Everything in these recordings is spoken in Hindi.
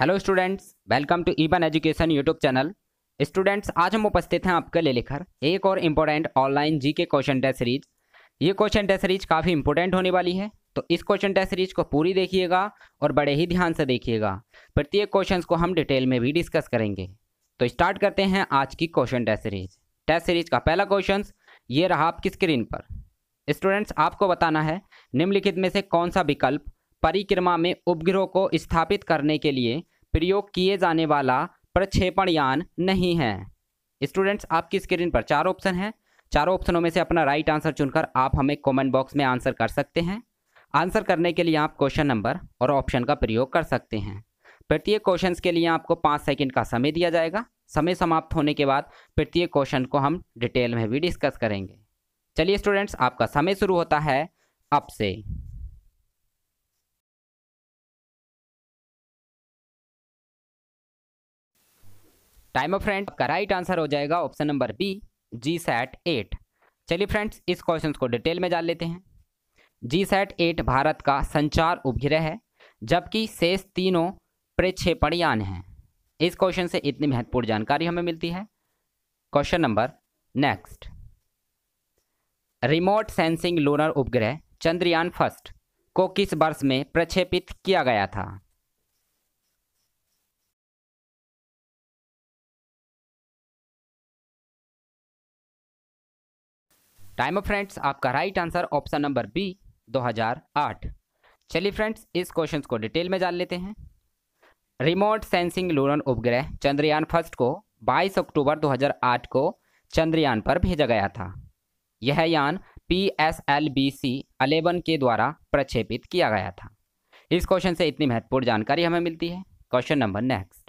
hello students welcome to Eban education YouTube channel students आज हम उपस्थित हैं आपके लिए लेकर एक और important online G K question test series ये क्वेश्चन टेस्ट सीरीज काफ़ी इंपॉर्टेंट होने वाली है तो इस क्वेश्चन टेस्ट सीरीज को पूरी देखिएगा और बड़े ही ध्यान से देखिएगा प्रत्येक क्वेश्चन को हम डिटेल में भी डिस्कस करेंगे तो स्टार्ट करते हैं आज की question test series test series का पहला क्वेश्चन ये रहा आपकी स्क्रीन पर स्टूडेंट्स आपको बताना है निम्नलिखित में से कौन सा विकल्प परिक्रमा में उपग्रह को स्थापित करने के लिए प्रयोग किए जाने वाला प्रक्षेपण यान नहीं है स्टूडेंट्स आपकी स्क्रीन पर चार ऑप्शन है चारों ऑप्शनों में से अपना राइट आंसर चुनकर आप हमें कमेंट बॉक्स में आंसर कर सकते हैं आंसर करने के लिए आप क्वेश्चन नंबर और ऑप्शन का प्रयोग कर सकते हैं प्रत्येक क्वेश्चन के लिए आपको पाँच सेकेंड का समय दिया जाएगा समय समाप्त होने के बाद प्रत्येक क्वेश्चन को हम डिटेल में भी डिस्कस करेंगे चलिए स्टूडेंट्स आपका समय शुरू होता है अब से टाइम ऑफ फ्रेंड का राइट आंसर हो जाएगा option number B G SAT eight चलिए फ्रेंड्स इस क्वेश्चन को डिटेल में जान लेते हैं जी सैट एट भारत का संचार उपग्रह है जबकि शेष तीनों प्रक्षेपण यान हैं इस क्वेश्चन से इतनी महत्वपूर्ण जानकारी हमें मिलती है question number next remote sensing lunar उपग्रह चंद्रयान फर्स्ट को किस वर्ष में प्रक्षेपित किया गया था टाइम ऑफ फ्रेंड्स आपका right answer option number B 2008 चलिए फ्रेंड्स इस क्वेश्चन को डिटेल में जान लेते हैं रिमोट सेंसिंग लूरन उपग्रह चंद्रयान फर्स्ट को 22 अक्टूबर 2008 को चंद्रयान पर भेजा गया था यह यान P S L V C eleven के द्वारा प्रक्षेपित किया गया था इस क्वेश्चन से इतनी महत्वपूर्ण जानकारी हमें मिलती है क्वेश्चन नंबर नेक्स्ट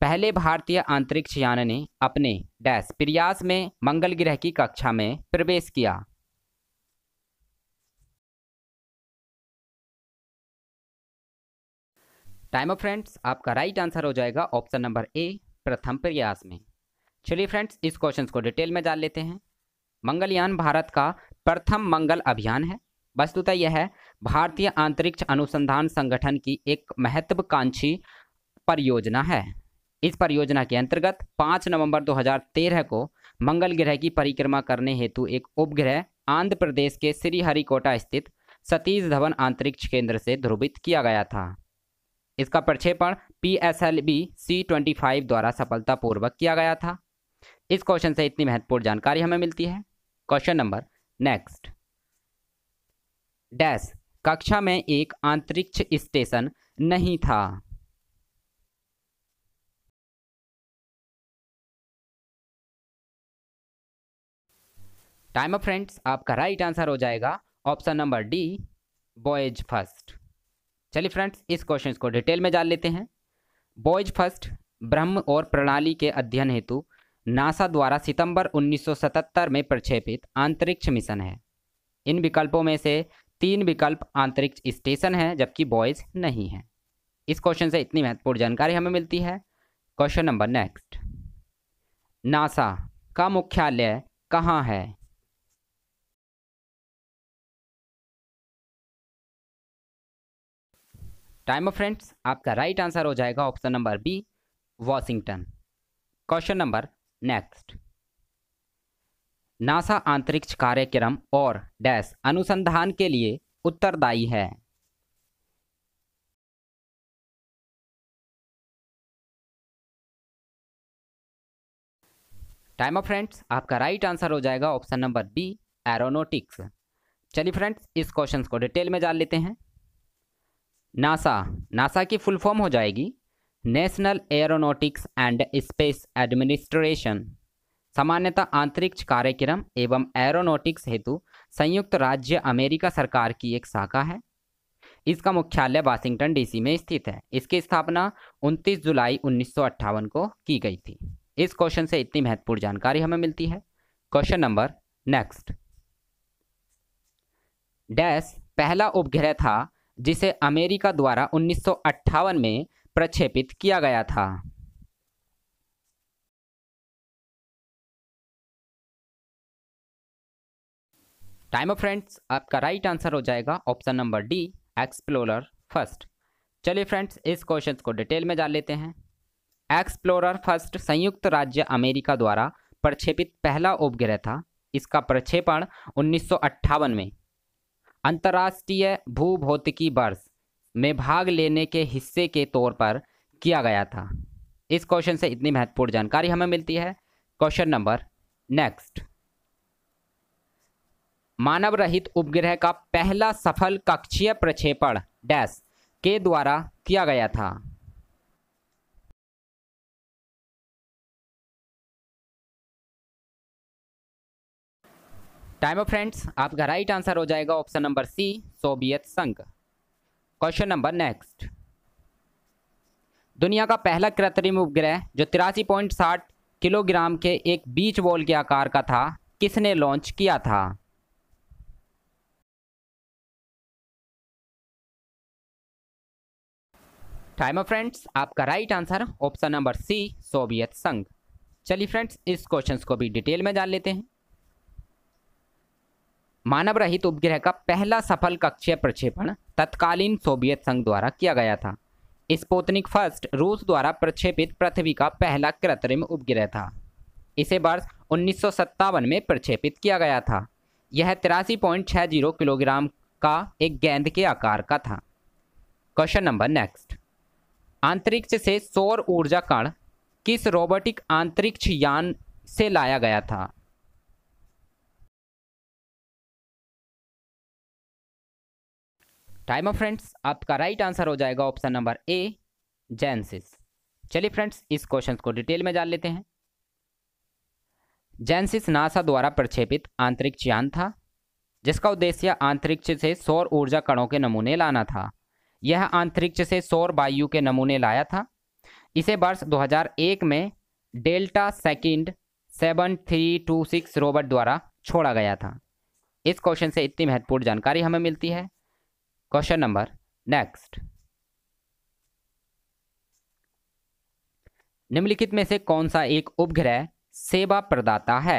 पहले भारतीय अंतरिक्ष यान ने अपने डैश प्रयास में मंगल ग्रह की कक्षा में प्रवेश किया टाइम ऑफ फ्रेंड्स आपका राइट आंसर हो जाएगा ऑप्शन नंबर ए प्रथम प्रयास में चलिए फ्रेंड्स इस क्वेश्चन को डिटेल में जान लेते हैं मंगलयान भारत का प्रथम मंगल अभियान है वस्तुतः यह है भारतीय अंतरिक्ष अनुसंधान संगठन की एक महत्वाकांक्षी परियोजना है इस परियोजना के अंतर्गत 5 नवंबर 2013 को मंगल ग्रह की परिक्रमा करने हेतु एक उपग्रह आंध्र प्रदेश के श्रीहरिकोटा स्थित सतीश धवन अंतरिक्ष केंद्र से ध्रुवित किया गया था इसका प्रक्षेपण P S L V C twenty five द्वारा सफलतापूर्वक किया गया था इस क्वेश्चन से इतनी महत्वपूर्ण जानकारी हमें मिलती है क्वेश्चन नंबर नेक्स्ट डैश कक्षा में एक अंतरिक्ष स्टेशन नहीं था टाइम ऑफ फ्रेंड्स आपका राइट आंसर हो जाएगा ऑप्शन नंबर डी बॉयज फर्स्ट चलिए फ्रेंड्स इस क्वेश्चन को डिटेल में जान लेते हैं बॉयज फर्स्ट ब्रह्म और प्रणाली के अध्ययन हेतु नासा द्वारा सितंबर 1977 में प्रक्षेपित अंतरिक्ष मिशन है इन विकल्पों में से तीन विकल्प अंतरिक्ष स्टेशन है जबकि बॉयज नहीं है इस क्वेश्चन से इतनी महत्वपूर्ण जानकारी हमें मिलती है क्वेश्चन नंबर नेक्स्ट नासा का मुख्यालय कहाँ है टाइम ऑफ फ्रेंड्स आपका राइट आंसर हो जाएगा option number B Washington question number next NASA आंतरिक्ष कार्यक्रम और डैश अनुसंधान के लिए उत्तरदायी है टाइम ऑफ फ्रेंड्स आपका राइट आंसर हो जाएगा ऑप्शन नंबर बी एरोनोटिक्स चलिए फ्रेंड्स इस क्वेश्चन को डिटेल में जान लेते हैं नासा नासा की फुल फॉर्म हो जाएगी national aeronautics and space administration सामान्यतः आंतरिक्ष कार्यक्रम एवं एरोनॉटिक्स हेतु संयुक्त राज्य अमेरिका सरकार की एक शाखा है इसका मुख्यालय वाशिंगटन डीसी में स्थित है इसकी स्थापना 29 जुलाई उन्नीस को की गई थी इस क्वेश्चन से इतनी महत्वपूर्ण जानकारी हमें मिलती है क्वेश्चन नंबर नेक्स्ट डैश पहला उपग्रह था जिसे अमेरिका द्वारा उन्नीस में प्रक्षेपित किया गया था टाइम ऑफ फ्रेंड्स आपका राइट आंसर हो जाएगा option number D explorer first चलिए फ्रेंड्स इस क्वेश्चन को डिटेल में जान लेते हैं एक्सप्लोरर फर्स्ट संयुक्त राज्य अमेरिका द्वारा प्रक्षेपित पहला उपग्रह था इसका प्रक्षेपण उन्नीस में अंतर्राष्ट्रीय भूभौतिकी वर्ष में भाग लेने के हिस्से के तौर पर किया गया था इस क्वेश्चन से इतनी महत्वपूर्ण जानकारी हमें मिलती है क्वेश्चन नंबर नेक्स्ट मानव रहित उपग्रह का पहला सफल कक्षीय प्रक्षेपण डैश के द्वारा किया गया था टाइम ऑफ फ्रेंड्स आपका राइट आंसर हो जाएगा ऑप्शन नंबर सी सोवियत संघ क्वेश्चन नंबर नेक्स्ट दुनिया का पहला कृत्रिम उपग्रह जो तिरासी पॉइंट साठ किलोग्राम के एक बीच बॉल के आकार का था किसने लॉन्च किया था टाइम ऑफ फ्रेंड्स आपका right answer option number C Soviet संघ चलिए फ्रेंड्स इस क्वेश्चन को भी डिटेल में जान लेते हैं मानव रहित उपग्रह का पहला सफल कक्षीय प्रक्षेपण तत्कालीन सोवियत संघ द्वारा किया गया था स्पोतनिक फर्स्ट रूस द्वारा प्रक्षेपित पृथ्वी का पहला कृत्रिम उपग्रह था इसे वर्ष उन्नीस में प्रक्षेपित किया गया था यह तिरासी पॉइंट छः जीरो किलोग्राम का एक गेंद के आकार का था क्वेश्चन नंबर नेक्स्ट अंतरिक्ष से सौर ऊर्जा कण किस रोबोटिक अंतरिक्ष यान से लाया गया था टाइम ऑफ फ्रेंड्स आपका राइट आंसर हो जाएगा ऑप्शन नंबर ए जेंसिस चलिए फ्रेंड्स इस क्वेश्चन को डिटेल में जान लेते हैं जेंसिस नासा द्वारा प्रक्षेपित आंतरिक्ष यान था जिसका उद्देश्य अंतरिक्ष से सौर ऊर्जा कणों के नमूने लाना था यह अंतरिक्ष से सौर वायु के नमूने लाया था इसे वर्ष 2001 में डेल्टा सेकंड 7326 रोबोट द्वारा छोड़ा गया था इस क्वेश्चन से इतनी महत्वपूर्ण जानकारी हमें मिलती है क्वेश्चन नंबर नेक्स्ट निम्नलिखित में से कौन सा एक उपग्रह सेवा प्रदाता है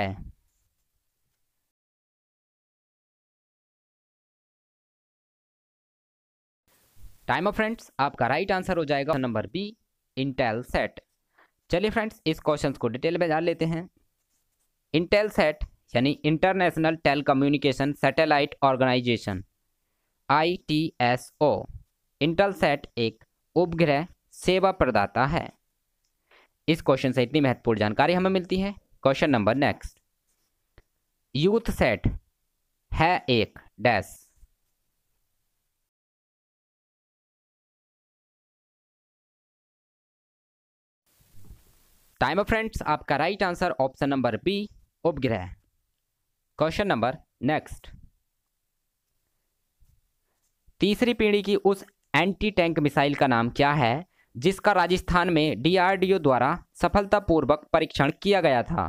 टाइम ऑफ फ्रेंड्स आपका राइट आंसर हो जाएगा नंबर बी इंटेल सेट चलिए फ्रेंड्स इस क्वेश्चन को डिटेल में जान लेते हैं इंटेल सेट यानी international telecommunication satellite organization I T S O Intelsat एक उपग्रह सेवा प्रदाता है इस क्वेश्चन से इतनी महत्वपूर्ण जानकारी हमें मिलती है question number next Youthsat है एक डैश टाइम फ्रेंड्स आपका right answer option number B उपग्रह क्वेश्चन नंबर नेक्स्ट तीसरी पीढ़ी की उस एंटी टैंक मिसाइल का नाम क्या है जिसका राजस्थान में डीआरडीओ द्वारा सफलतापूर्वक परीक्षण किया गया था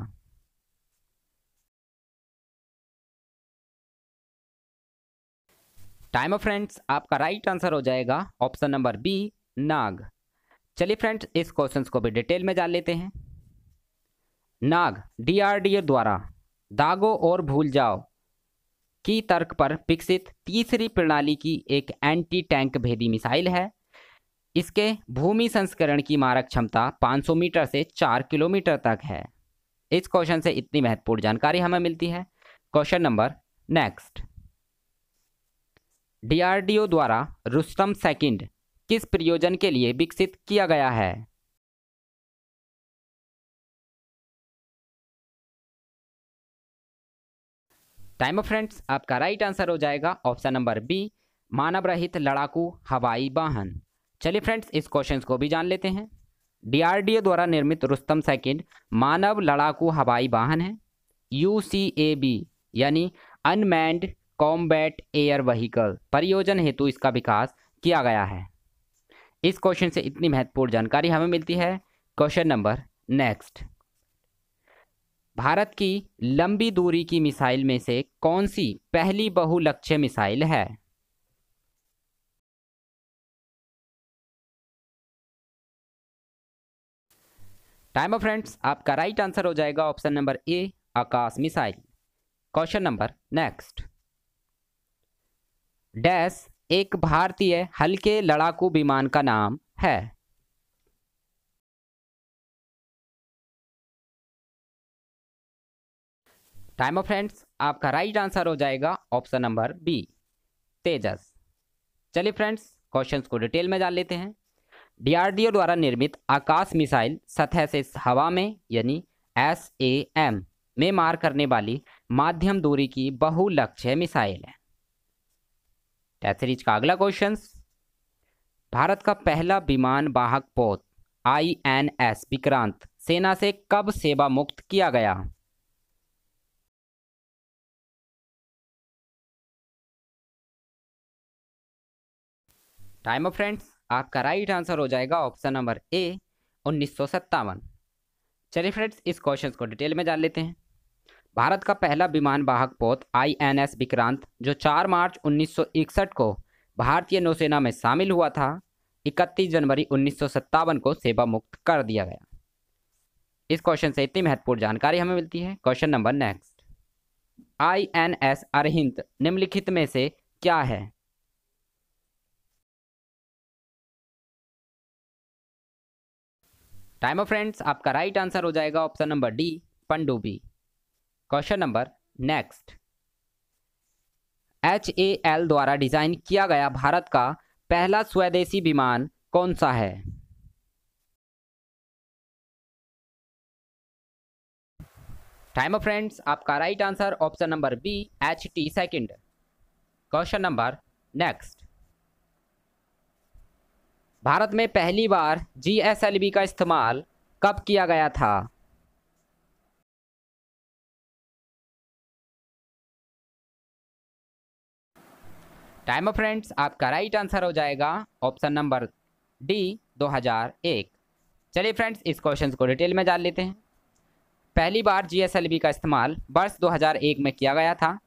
टाइम ऑफ फ्रेंड्स आपका राइट आंसर हो जाएगा ऑप्शन नंबर बी नाग चलिए फ्रेंड्स इस क्वेश्चन को भी डिटेल में जान लेते हैं नाग डीआरडीओ द्वारा दागो और भूल जाओ की तर्क पर विकसित तीसरी प्रणाली की एक एंटी टैंक भेदी मिसाइल है इसके भूमि संस्करण की मारक क्षमता 500 मीटर से 4 किलोमीटर तक है इस क्वेश्चन से इतनी महत्वपूर्ण जानकारी हमें मिलती है क्वेश्चन नंबर नेक्स्ट डीआरडीओ द्वारा रुस्तम सेकंड किस प्रयोजन के लिए विकसित किया गया है टाइम ऑफ फ्रेंड्स आपका राइट आंसर हो जाएगा ऑप्शन नंबर बी मानव रहित लड़ाकू हवाई वाहन चलिए फ्रेंड्स इस क्वेश्चन को भी जान लेते हैं डीआरडीओ द्वारा निर्मित रुस्तम सेकेंड मानव लड़ाकू हवाई वाहन है यू यानी अनमैंड कॉम्बैट एयर वहीकल परियोजन हेतु इसका विकास किया गया है इस क्वेश्चन से इतनी महत्वपूर्ण जानकारी हमें मिलती है क्वेश्चन नंबर नेक्स्ट भारत की लंबी दूरी की मिसाइल में से कौन सी पहली बहुलक्ष्य मिसाइल है टाइम ऑफ फ्रेंड्स आपका राइट आंसर हो जाएगा option number A Akash missile question number next dash एक भारतीय हल्के लड़ाकू विमान का नाम है टाइम ऑफ फ्रेंड्स आपका राइट आंसर हो जाएगा ऑप्शन नंबर बी तेजस चलिए फ्रेंड्स क्वेश्चंस को डिटेल में जान लेते हैं डीआरडीओ द्वारा निर्मित आकाश मिसाइल सतह से हवा में यानी एस ए एम में मार करने वाली माध्यम दूरी की बहुलक्ष्य मिसाइल है टेथरीज का अगला क्वेश्चन भारत का पहला विमान वाहक पोत आई एन एस विक्रांत सेना से कब सेवा मुक्त किया गया टाइम ऑफ फ्रेंड्स आपका राइट आंसर हो जाएगा ऑप्शन नंबर ए उन्नीस चलिए फ्रेंड्स इस क्वेश्चन को डिटेल में जान लेते हैं भारत का पहला विमान वाहक पोत आई एन एस विक्रांत जो 4 मार्च 1961 को भारतीय नौसेना में शामिल हुआ था 31 जनवरी उन्नीस को सेवा मुक्त कर दिया गया इस क्वेश्चन से इतनी महत्वपूर्ण जानकारी हमें मिलती है question number next I N S Arihant निम्नलिखित में से क्या है टाइम ऑफ फ्रेंड्स आपका राइट आंसर हो जाएगा ऑप्शन नंबर डी पंडुबी question number next H A L द्वारा डिजाइन किया गया भारत का पहला स्वदेशी विमान कौन सा है टाइम ऑफ फ्रेंड्स आपका right answer option number B H T second question number next Bharat में पहली बार जी का इस्तेमाल कब किया गया था टाइम ऑफ फ्रेंड्स आपका राइट आंसर हो जाएगा ऑप्शन नंबर डी 2001 चलिए फ्रेंड्स इस क्वेश्चन को डिटेल में जान लेते हैं पहली बार जी का इस्तेमाल वर्ष 2001 में किया गया था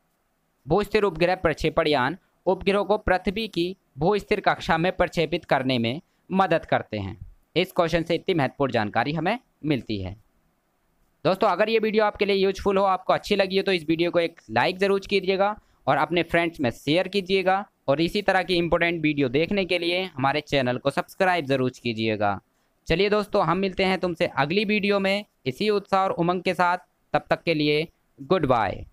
भूस्थिर उपग्रह प्रक्षेपण यान उपग्रहों को पृथ्वी की भू स्थिर कक्षा में प्रक्षेपित करने में मदद करते हैं इस क्वेश्चन से इतनी महत्वपूर्ण जानकारी हमें मिलती है दोस्तों अगर ये वीडियो आपके लिए यूजफुल हो आपको अच्छी लगी हो तो इस वीडियो को एक लाइक ज़रूर कीजिएगा और अपने फ्रेंड्स में शेयर कीजिएगा और इसी तरह की इंपॉर्टेंट वीडियो देखने के लिए हमारे चैनल को सब्सक्राइब ज़रूर कीजिएगा चलिए दोस्तों हम मिलते हैं तुमसे अगली वीडियो में इसी उत्साह और उमंग के साथ तब तक के लिए गुड बाय